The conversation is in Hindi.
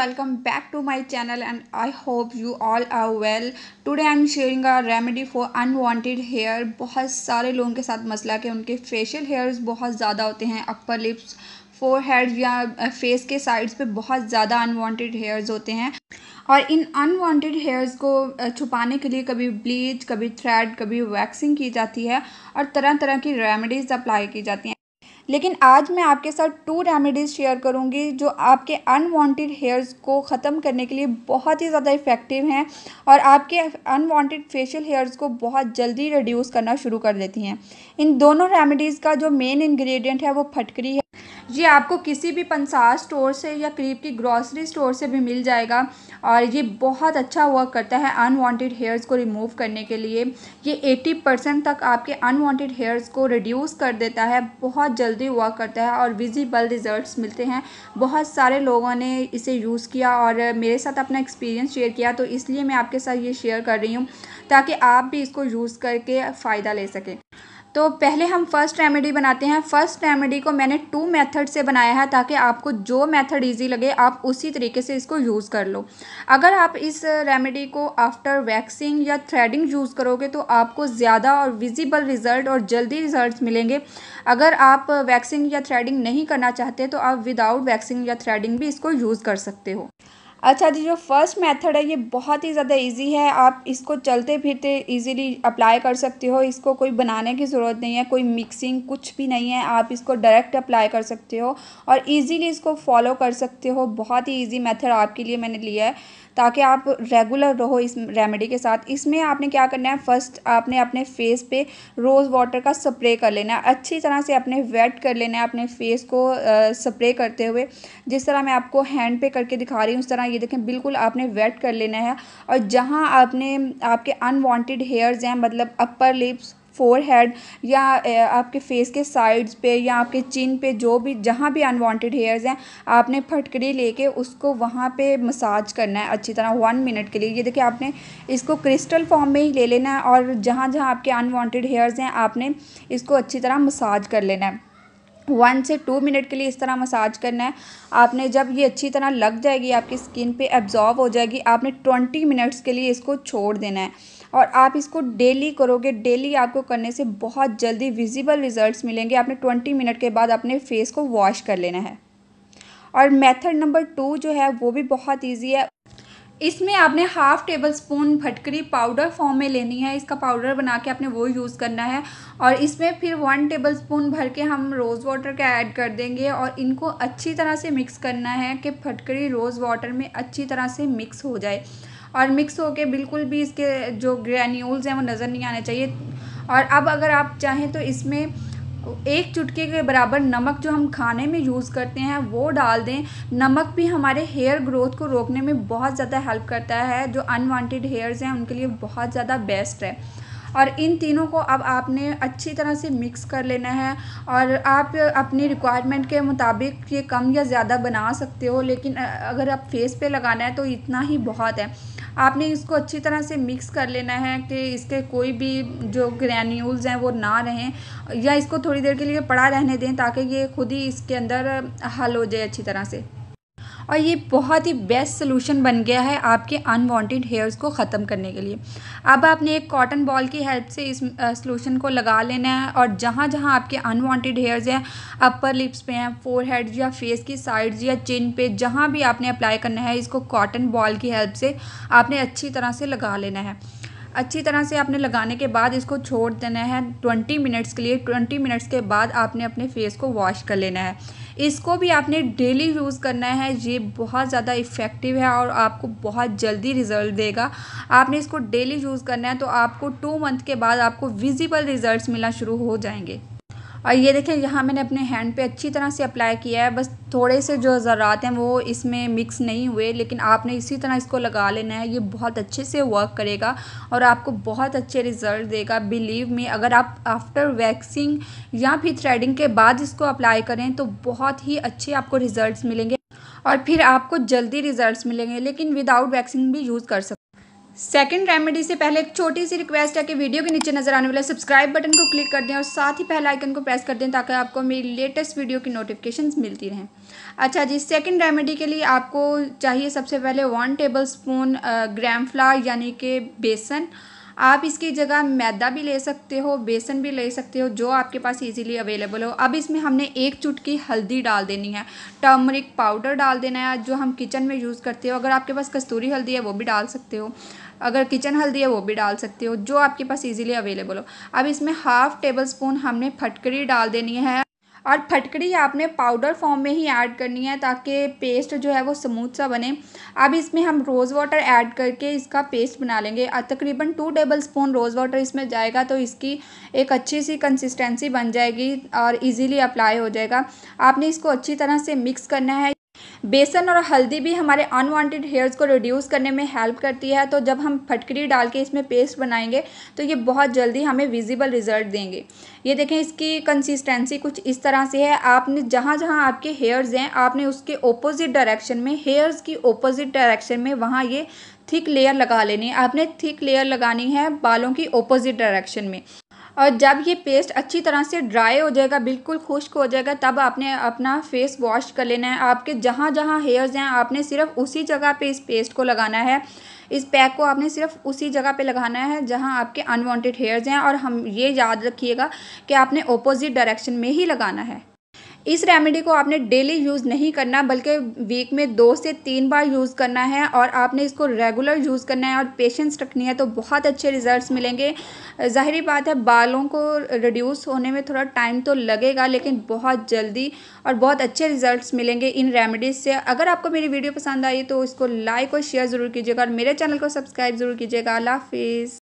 welcome back to my channel and I hope you all are well. Today I'm sharing a remedy for unwanted hair. बहुत सारे लोगों के साथ मसला कि उनके facial hairs बहुत ज़्यादा होते हैं upper lips, forehead या face के sides पे बहुत ज़्यादा unwanted hairs होते हैं और इन अनवांटेड हेयर्स को छुपाने के लिए कभी ब्लीच कभी थ्रेड कभी वैक्सिंग की जाती है और तरह तरह की रेमेडीज़ अप्लाई की जाती हैं लेकिन आज मैं आपके साथ टू रेमेडीज़ शेयर करूँगी जो आपके अनवांटेड हेयर्स को ख़त्म करने के लिए बहुत ही ज़्यादा इफ़ेक्टिव हैं और आपके अनवांटेड फेशियल हेयर्स को बहुत जल्दी रिड्यूस करना शुरू कर देती हैं इन दोनों रेमेडीज़ का जो मेन इन्ग्रीडियंट है वो फटकरी ये आपको किसी भी पंसार स्टोर से या करीब की ग्रॉसरी स्टोर से भी मिल जाएगा और ये बहुत अच्छा वर्क करता है अनवांटेड हेयर्स को रिमूव करने के लिए ये 80 परसेंट तक आपके अनवांटेड हेयर्स को रिड्यूस कर देता है बहुत जल्दी वर्क करता है और विजिबल रिजल्ट्स मिलते हैं बहुत सारे लोगों ने इसे यूज़ किया और मेरे साथ अपना एक्सपीरियंस शेयर किया तो इसलिए मैं आपके साथ ये शेयर कर रही हूँ ताकि आप भी इसको यूज़ करके फ़ायदा ले सकें तो पहले हम फर्स्ट रेमेडी बनाते हैं फर्स्ट रेमेडी को मैंने टू मेथड से बनाया है ताकि आपको जो मेथड इजी लगे आप उसी तरीके से इसको यूज़ कर लो अगर आप इस रेमेडी को आफ्टर वैक्सिंग या थ्रेडिंग यूज़ करोगे तो आपको ज़्यादा और विजिबल रिज़ल्ट और जल्दी रिज़ल्ट मिलेंगे अगर आप वैक्सिंग या थ्रेडिंग नहीं करना चाहते तो आप विदाउट वैक्सिंग या थ्रेडिंग भी इसको यूज़ कर सकते हो अच्छा जी जो फर्स्ट मेथड है ये बहुत ही ज़्यादा इजी है आप इसको चलते फिरते इजीली अप्लाई कर सकते हो इसको कोई बनाने की ज़रूरत नहीं है कोई मिक्सिंग कुछ भी नहीं है आप इसको डायरेक्ट अप्लाई कर सकते हो और इजीली इसको फॉलो कर सकते हो बहुत ही इजी मेथड आपके लिए मैंने लिया है ताकि आप रेगुलर रहो इस रेमेडी के साथ इसमें आपने क्या करना है फर्स्ट आपने अपने फेस पे रोज़ वाटर का स्प्रे कर लेना है अच्छी तरह से अपने वेट कर लेना है अपने फेस को स्प्रे करते हुए जिस तरह मैं आपको हैंड पे करके दिखा रही हूँ उस तरह ये देखें बिल्कुल आपने वेट कर लेना है और जहाँ आपने आपके अनवांटेड हेयर्स हैं मतलब अपर लिप्स फोरहेड या आपके फेस के साइड्स पे या आपके चिन पे जो भी जहाँ भी अनवांटेड हेयर्स हैं आपने फटकड़ी लेके उसको वहाँ पे मसाज करना है अच्छी तरह वन मिनट के लिए ये देखिए आपने इसको क्रिस्टल फॉर्म में ही ले लेना है और जहाँ जहाँ आपके अनवांटेड हेयर्स हैं आपने इसको अच्छी तरह मसाज कर लेना है वन से टू मिनट के लिए इस तरह मसाज करना है आपने जब ये अच्छी तरह लग जाएगी आपकी स्किन पे एब्जॉर्व हो जाएगी आपने ट्वेंटी मिनट्स के लिए इसको छोड़ देना है और आप इसको डेली करोगे डेली आपको करने से बहुत जल्दी विजिबल रिजल्ट्स मिलेंगे आपने ट्वेंटी मिनट के बाद अपने फेस को वॉश कर लेना है और मेथड नंबर टू जो है वो भी बहुत ईजी है इसमें आपने हाफ़ टेबल स्पून भटकरी पाउडर फॉर्म में लेनी है इसका पाउडर बना के आपने वो यूज़ करना है और इसमें फिर वन टेबल स्पून भर के हम रोज़ वाटर का ऐड कर देंगे और इनको अच्छी तरह से मिक्स करना है कि भटकरी रोज़ वाटर में अच्छी तरह से मिक्स हो जाए और मिक्स के बिल्कुल भी इसके जो ग्रैन्यूल्स हैं वो नज़र नहीं आने चाहिए और अब अगर आप चाहें तो इसमें एक चुटके के बराबर नमक जो हम खाने में यूज़ करते हैं वो डाल दें नमक भी हमारे हेयर ग्रोथ को रोकने में बहुत ज़्यादा हेल्प करता है जो अनवांटेड हेयर्स हैं उनके लिए बहुत ज़्यादा बेस्ट है और इन तीनों को अब आपने अच्छी तरह से मिक्स कर लेना है और आप अपनी रिक्वायरमेंट के मुताबिक ये कम या ज़्यादा बना सकते हो लेकिन अगर आप फेस पे लगाना है तो इतना ही बहुत है आपने इसको अच्छी तरह से मिक्स कर लेना है कि इसके कोई भी जो ग्रैन्यूल्स हैं वो ना रहें या इसको थोड़ी देर के लिए पड़ा रहने दें ताकि ये खुद ही इसके अंदर हल हो जाए अच्छी तरह से और ये बहुत ही बेस्ट सोल्यूशन बन गया है आपके अनवांटेड हेयर्स को ख़त्म करने के लिए अब आपने एक कॉटन बॉल की हेल्प से इस सोल्यूशन को लगा लेना है और जहाँ जहाँ आपके अनवांटेड हेयर्स हैं अपर लिप्स पे हैं फोर हेड्स या फेस की साइड्स या चिन पे जहाँ भी आपने अप्लाई करना है इसको कॉटन बॉल की हेल्प से आपने अच्छी तरह से लगा लेना है अच्छी तरह से आपने लगाने के बाद इसको छोड़ देना है ट्वेंटी मिनट्स के लिए ट्वेंटी मिनट्स के बाद आपने अपने फेस को वॉश कर लेना है इसको भी आपने डेली यूज़ करना है ये बहुत ज़्यादा इफ़ेक्टिव है और आपको बहुत जल्दी रिज़ल्ट देगा आपने इसको डेली यूज़ करना है तो आपको टू मंथ के बाद आपको विजिबल रिज़ल्ट मिलना शुरू हो जाएंगे और ये देखें यहाँ मैंने अपने हैंड पे अच्छी तरह से अप्लाई किया है बस थोड़े से जो ज़रात हैं वो इसमें मिक्स नहीं हुए लेकिन आपने इसी तरह इसको लगा लेना है ये बहुत अच्छे से वर्क करेगा और आपको बहुत अच्छे रिज़ल्ट देगा बिलीव में अगर आप आफ्टर वैक्सिंग या फिर थ्रेडिंग के बाद इसको अप्लाई करें तो बहुत ही अच्छे आपको रिज़ल्ट मिलेंगे और फिर आपको जल्दी रिज़ल्ट मिलेंगे लेकिन विदाउट वैक्सिंग भी यूज़ कर सकते सेकंड रेमेडी से पहले एक छोटी सी रिक्वेस्ट है कि वीडियो के नीचे नजर आने वाले सब्सक्राइब बटन को क्लिक कर दें और साथ ही पहला आइकन को प्रेस कर दें ताकि आपको मेरी लेटेस्ट वीडियो की नोटिफिकेशन मिलती रहें अच्छा जी सेकंड रेमेडी के लिए आपको चाहिए सबसे पहले one tablespoon gram flour यानी कि बेसन आप इसकी जगह मैदा भी ले सकते हो बेसन भी ले सकते हो जो आपके पास इजीली अवेलेबल हो अब इसमें हमने एक चुटकी हल्दी डाल देनी है टर्मरिक पाउडर डाल देना है जो हम किचन में यूज़ करते हो अगर आपके पास कस्तूरी हल्दी है वो भी डाल सकते हो अगर किचन हल्दी है वो भी डाल सकते हो जो आपके पास इजीली अवेलेबल हो अब इसमें हाफ़ टेबल स्पून हमने फटकरी डाल देनी है और फटकड़ी आपने पाउडर फॉर्म में ही ऐड करनी है ताकि पेस्ट जो है वो स्मूथ सा बने अब इसमें हम रोज़ वाटर ऐड करके इसका पेस्ट बना लेंगे तकरीबन two tablespoon rose water इसमें जाएगा तो इसकी एक अच्छी सी कंसिस्टेंसी बन जाएगी और इजीली अप्लाई हो जाएगा आपने इसको अच्छी तरह से मिक्स करना है बेसन और हल्दी भी हमारे अनवांटेड हेयर्स को रिड्यूस करने में हेल्प करती है तो जब हम फटकरी डाल के इसमें पेस्ट बनाएंगे तो ये बहुत जल्दी हमें विजिबल रिजल्ट देंगे ये देखें इसकी कंसिस्टेंसी कुछ इस तरह से है आपने जहाँ जहाँ आपके हेयर्स हैं आपने उसके ओपोजिट डायरेक्शन में हेयर्स की ओपोजिट डायरेक्शन में वहाँ ये थिक लेयर लगा लेनी है आपने थिक लेयर लगानी है बालों की ओपोजिट डायरेक्शन में और जब ये पेस्ट अच्छी तरह से ड्राई हो जाएगा बिल्कुल खुश्क हो जाएगा तब आपने अपना फेस वॉश कर लेना है आपके जहाँ जहाँ हेयर्स हैं आपने सिर्फ उसी जगह पे इस पेस्ट को लगाना है इस पैक को आपने सिर्फ उसी जगह पे लगाना है जहाँ आपके अनवांटेड हेयर्स हैं और हम ये याद रखिएगा कि आपने ओपोजिट डायरेक्शन में ही लगाना है इस रेमेडी को आपने डेली यूज़ नहीं करना बल्कि वीक में दो से तीन बार यूज़ करना है और आपने इसको रेगुलर यूज़ करना है और पेशेंस रखनी है तो बहुत अच्छे रिजल्ट्स मिलेंगे ज़ाहरी बात है बालों को रिड्यूस होने में थोड़ा टाइम तो लगेगा लेकिन बहुत जल्दी और बहुत अच्छे रिजल्ट्स मिलेंगे इन रेमेडीज़ से अगर आपको मेरी वीडियो पसंद आई तो इसको लाइक और शेयर ज़रूर कीजिएगा और मेरे चैनल को सब्सक्राइब ज़रूर कीजिएगा अला हाफिज़